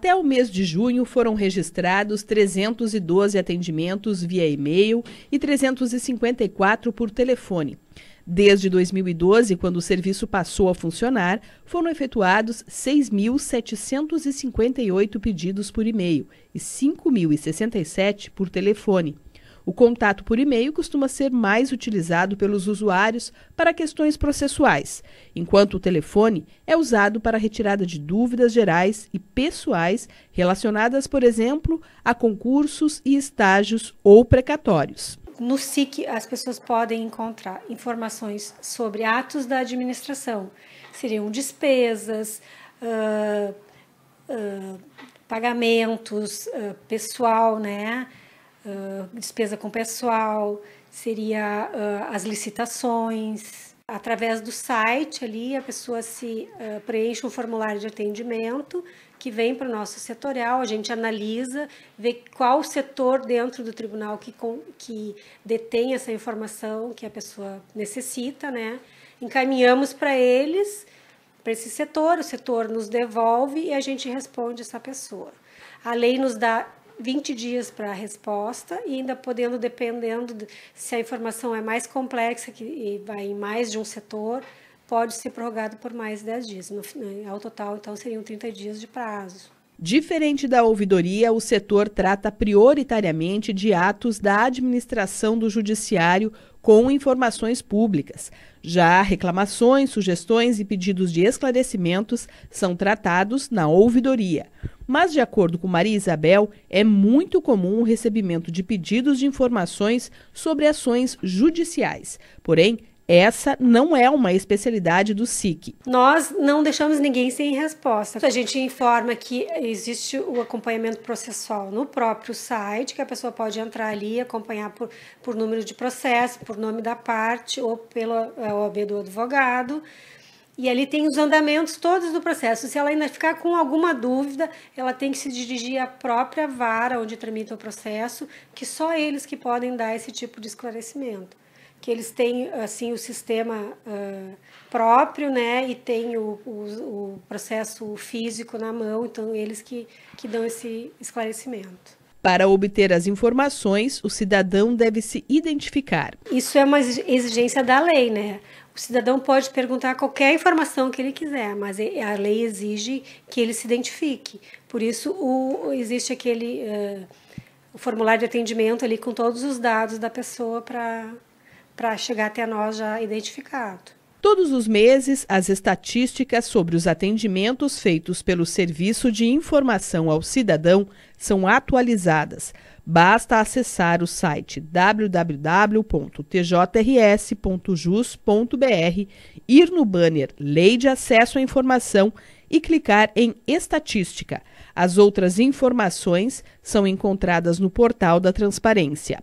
Até o mês de junho foram registrados 312 atendimentos via e-mail e 354 por telefone. Desde 2012, quando o serviço passou a funcionar, foram efetuados 6.758 pedidos por e-mail e 5.067 por telefone. O contato por e-mail costuma ser mais utilizado pelos usuários para questões processuais, enquanto o telefone é usado para retirada de dúvidas gerais e pessoais relacionadas, por exemplo, a concursos e estágios ou precatórios. No SIC, as pessoas podem encontrar informações sobre atos da administração, seriam despesas, uh, uh, pagamentos, uh, pessoal, né? despesa com pessoal, seria uh, as licitações. Através do site ali, a pessoa se uh, preenche um formulário de atendimento que vem para o nosso setorial, a gente analisa, vê qual setor dentro do tribunal que, com, que detém essa informação que a pessoa necessita, né? Encaminhamos para eles, para esse setor, o setor nos devolve e a gente responde essa pessoa. A lei nos dá 20 dias para a resposta e ainda podendo, dependendo de, se a informação é mais complexa que, e vai em mais de um setor, pode ser prorrogado por mais 10 dias. No, né, ao total, então, seriam 30 dias de prazo. Diferente da ouvidoria, o setor trata prioritariamente de atos da administração do judiciário com informações públicas. Já reclamações, sugestões e pedidos de esclarecimentos são tratados na ouvidoria. Mas, de acordo com Maria Isabel, é muito comum o recebimento de pedidos de informações sobre ações judiciais. Porém, essa não é uma especialidade do SIC. Nós não deixamos ninguém sem resposta. A gente informa que existe o acompanhamento processual no próprio site, que a pessoa pode entrar ali e acompanhar por, por número de processo, por nome da parte ou pela é, OAB do advogado. E ali tem os andamentos todos do processo. Se ela ainda ficar com alguma dúvida, ela tem que se dirigir à própria vara onde tramita o processo, que só eles que podem dar esse tipo de esclarecimento que eles têm assim o sistema uh, próprio, né, e tem o, o, o, processo físico na mão, então eles que, que dão esse esclarecimento. Para obter as informações, o cidadão deve se identificar. Isso é uma exigência da lei, né? O cidadão pode perguntar qualquer informação que ele quiser, mas a lei exige que ele se identifique. Por isso, o, existe aquele uh, formulário de atendimento ali com todos os dados da pessoa para para chegar até nós já identificado. Todos os meses, as estatísticas sobre os atendimentos feitos pelo Serviço de Informação ao Cidadão são atualizadas. Basta acessar o site www.tjrs.jus.br, ir no banner Lei de Acesso à Informação e clicar em Estatística. As outras informações são encontradas no portal da Transparência.